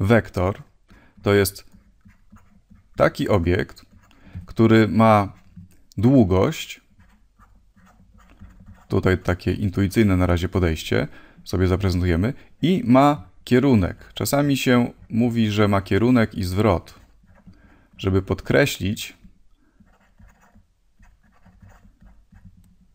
Wektor to jest taki obiekt, który ma długość, tutaj takie intuicyjne na razie podejście sobie zaprezentujemy, i ma kierunek. Czasami się mówi, że ma kierunek i zwrot, żeby podkreślić,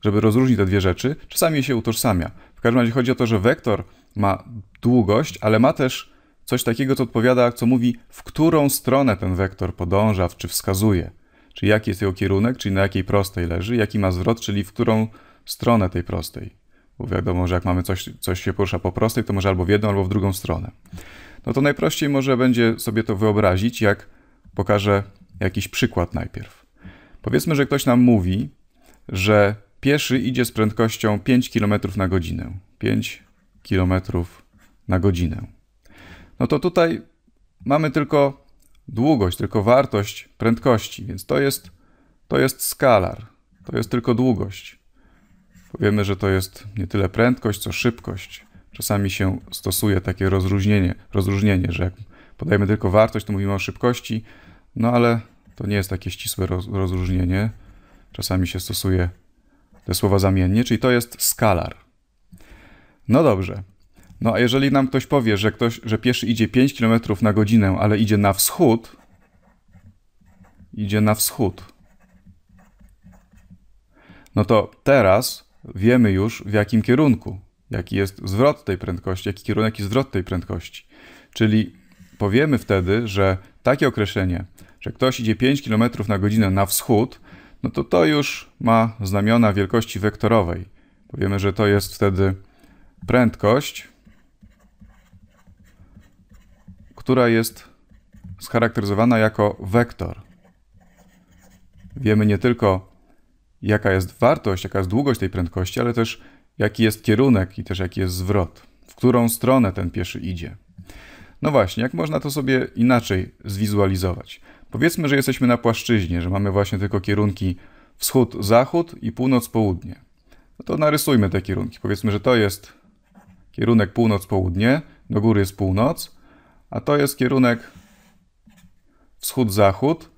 żeby rozróżnić te dwie rzeczy, czasami się utożsamia. W każdym razie chodzi o to, że wektor ma długość, ale ma też coś takiego, co odpowiada, co mówi, w którą stronę ten wektor podąża, czy wskazuje. Czyli jaki jest jego kierunek, czyli na jakiej prostej leży, jaki ma zwrot, czyli w którą stronę tej prostej. Bo wiadomo, że jak mamy coś, coś się porusza po prostej, to może albo w jedną, albo w drugą stronę. No to najprościej może będzie sobie to wyobrazić, jak pokażę jakiś przykład najpierw. Powiedzmy, że ktoś nam mówi, że pieszy idzie z prędkością 5 km na godzinę. 5 km na godzinę. No to tutaj mamy tylko długość, tylko wartość prędkości, więc to jest, to jest skalar, to jest tylko długość. Powiemy, że to jest nie tyle prędkość, co szybkość. Czasami się stosuje takie rozróżnienie, rozróżnienie że jak podajemy tylko wartość, to mówimy o szybkości, no ale to nie jest takie ścisłe rozróżnienie. Czasami się stosuje te słowa zamiennie, czyli to jest skalar. No dobrze, no a jeżeli nam ktoś powie, że ktoś, że pieszy idzie 5 km na godzinę, ale idzie na wschód, idzie na wschód. No to teraz wiemy już w jakim kierunku, jaki jest zwrot tej prędkości, jaki kierunek i zwrot tej prędkości. Czyli powiemy wtedy, że takie określenie, że ktoś idzie 5 km na godzinę na wschód, no to to już ma znamiona wielkości wektorowej. Powiemy, że to jest wtedy prędkość która jest scharakteryzowana jako wektor. Wiemy nie tylko, jaka jest wartość, jaka jest długość tej prędkości, ale też jaki jest kierunek i też jaki jest zwrot, w którą stronę ten pieszy idzie. No właśnie, jak można to sobie inaczej zwizualizować? Powiedzmy, że jesteśmy na płaszczyźnie, że mamy właśnie tylko kierunki wschód-zachód i północ-południe. No to narysujmy te kierunki. Powiedzmy, że to jest kierunek północ-południe, do góry jest północ, a to jest kierunek wschód-zachód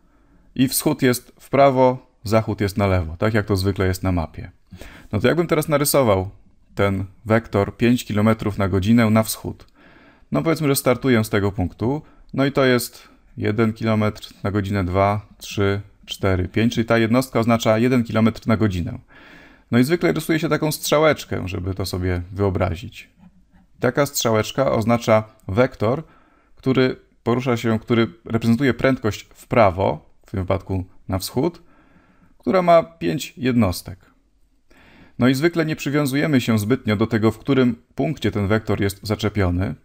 i wschód jest w prawo, zachód jest na lewo, tak jak to zwykle jest na mapie. No to jakbym teraz narysował ten wektor 5 km na godzinę na wschód. No powiedzmy, że startuję z tego punktu, no i to jest 1 km na godzinę 2, 3, 4, 5, czyli ta jednostka oznacza 1 km na godzinę. No i zwykle rysuje się taką strzałeczkę, żeby to sobie wyobrazić. Taka strzałeczka oznacza wektor, który porusza się, który reprezentuje prędkość w prawo, w tym wypadku na wschód, która ma 5 jednostek. No i zwykle nie przywiązujemy się zbytnio do tego, w którym punkcie ten wektor jest zaczepiony.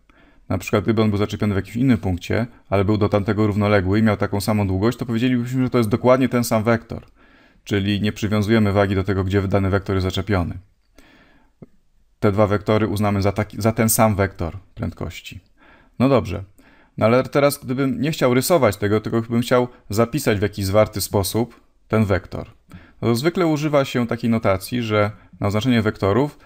Na przykład gdyby on był zaczepiony w jakimś innym punkcie, ale był do tamtego równoległy i miał taką samą długość, to powiedzielibyśmy, że to jest dokładnie ten sam wektor. Czyli nie przywiązujemy wagi do tego, gdzie dany wektor jest zaczepiony. Te dwa wektory uznamy za, taki, za ten sam wektor prędkości. No dobrze, no ale teraz, gdybym nie chciał rysować tego, tylko bym chciał zapisać w jakiś zwarty sposób ten wektor, no to zwykle używa się takiej notacji, że na oznaczenie wektorów,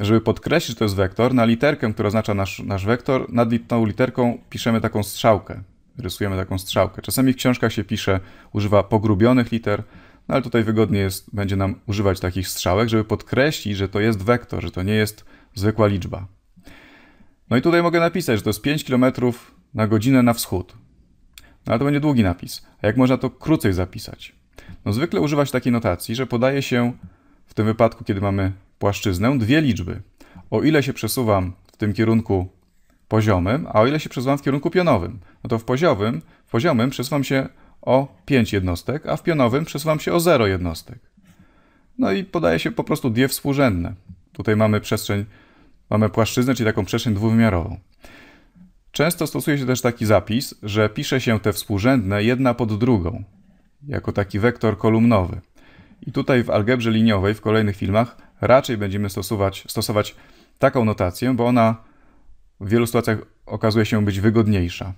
żeby podkreślić, że to jest wektor, na literkę, która oznacza nasz, nasz wektor, nad tą literką piszemy taką strzałkę, rysujemy taką strzałkę. Czasami w książkach się pisze, używa pogrubionych liter, no ale tutaj wygodnie jest, będzie nam używać takich strzałek, żeby podkreślić, że to jest wektor, że to nie jest zwykła liczba. No i tutaj mogę napisać, że to jest 5 km na godzinę na wschód. No ale to będzie długi napis. A jak można to krócej zapisać? No zwykle używa się takiej notacji, że podaje się w tym wypadku, kiedy mamy płaszczyznę, dwie liczby. O ile się przesuwam w tym kierunku poziomym, a o ile się przesuwam w kierunku pionowym. No to w poziomym, w poziomym przesuwam się o 5 jednostek, a w pionowym przesuwam się o 0 jednostek. No i podaje się po prostu dwie współrzędne. Tutaj mamy przestrzeń Mamy płaszczyznę, czyli taką przestrzeń dwuwymiarową. Często stosuje się też taki zapis, że pisze się te współrzędne jedna pod drugą, jako taki wektor kolumnowy. I tutaj w algebrze liniowej w kolejnych filmach raczej będziemy stosować, stosować taką notację, bo ona w wielu sytuacjach okazuje się być wygodniejsza.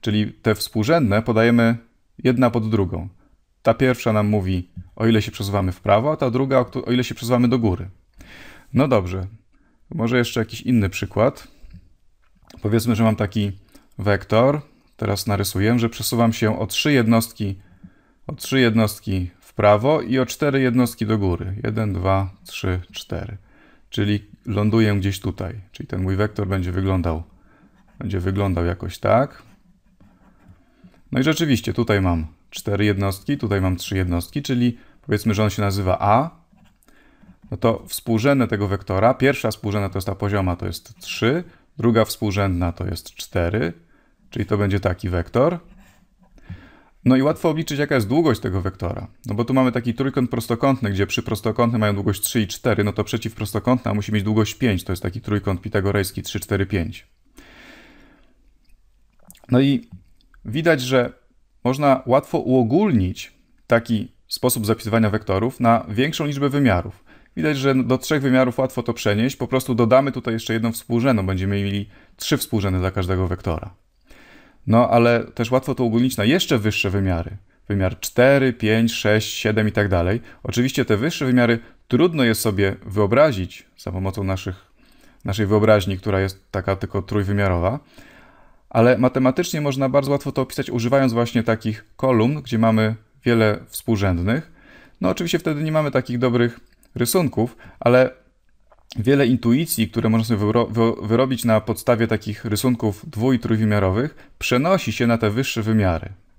Czyli te współrzędne podajemy jedna pod drugą. Ta pierwsza nam mówi, o ile się przesuwamy w prawo, a ta druga, o ile się przesuwamy do góry. No dobrze, może jeszcze jakiś inny przykład. Powiedzmy, że mam taki wektor. Teraz narysuję, że przesuwam się o trzy jednostki, o trzy jednostki w prawo i o cztery jednostki do góry. 1, 2, 3, 4. Czyli ląduję gdzieś tutaj. Czyli ten mój wektor będzie wyglądał, będzie wyglądał jakoś tak. No i rzeczywiście tutaj mam cztery jednostki, tutaj mam trzy jednostki, czyli powiedzmy, że on się nazywa A, no to współrzędne tego wektora, pierwsza współrzędna to jest ta pozioma, to jest 3, druga współrzędna to jest 4, czyli to będzie taki wektor. No i łatwo obliczyć, jaka jest długość tego wektora. No bo tu mamy taki trójkąt prostokątny, gdzie przy prostokątnym mają długość 3 i 4, no to przeciwprostokątna musi mieć długość 5, to jest taki trójkąt pitagorejski 3, 4, 5. No i widać, że można łatwo uogólnić taki sposób zapisywania wektorów na większą liczbę wymiarów. Widać, że do trzech wymiarów łatwo to przenieść. Po prostu dodamy tutaj jeszcze jedną współrzędną. Będziemy mieli trzy współrzędy dla każdego wektora. No, ale też łatwo to ogólnić na jeszcze wyższe wymiary. Wymiar 4, 5, 6, 7 i tak dalej. Oczywiście te wyższe wymiary trudno jest sobie wyobrazić za pomocą naszych, naszej wyobraźni, która jest taka tylko trójwymiarowa. Ale matematycznie można bardzo łatwo to opisać, używając właśnie takich kolumn, gdzie mamy wiele współrzędnych. No oczywiście wtedy nie mamy takich dobrych rysunków, ale wiele intuicji, które można sobie wyrobić na podstawie takich rysunków dwu- i trójwymiarowych, przenosi się na te wyższe wymiary.